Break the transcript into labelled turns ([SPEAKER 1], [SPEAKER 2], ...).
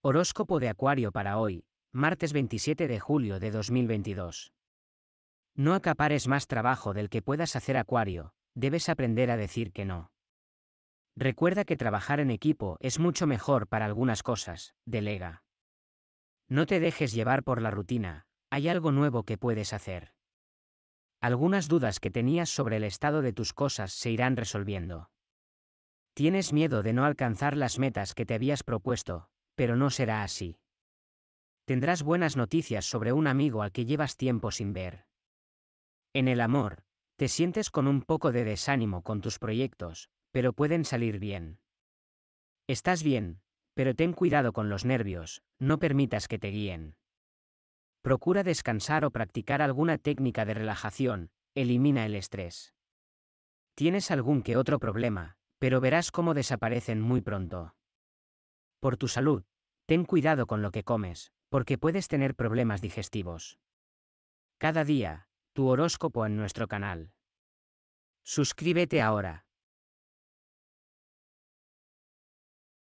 [SPEAKER 1] Horóscopo de Acuario para hoy, martes 27 de julio de 2022. No acapares más trabajo del que puedas hacer Acuario, debes aprender a decir que no. Recuerda que trabajar en equipo es mucho mejor para algunas cosas, delega. No te dejes llevar por la rutina, hay algo nuevo que puedes hacer. Algunas dudas que tenías sobre el estado de tus cosas se irán resolviendo. Tienes miedo de no alcanzar las metas que te habías propuesto, pero no será así. Tendrás buenas noticias sobre un amigo al que llevas tiempo sin ver. En el amor, te sientes con un poco de desánimo con tus proyectos, pero pueden salir bien. Estás bien, pero ten cuidado con los nervios, no permitas que te guíen. Procura descansar o practicar alguna técnica de relajación, elimina el estrés. Tienes algún que otro problema, pero verás cómo desaparecen muy pronto. Por tu salud, ten cuidado con lo que comes, porque puedes tener problemas digestivos. Cada día, tu horóscopo en nuestro canal. Suscríbete ahora.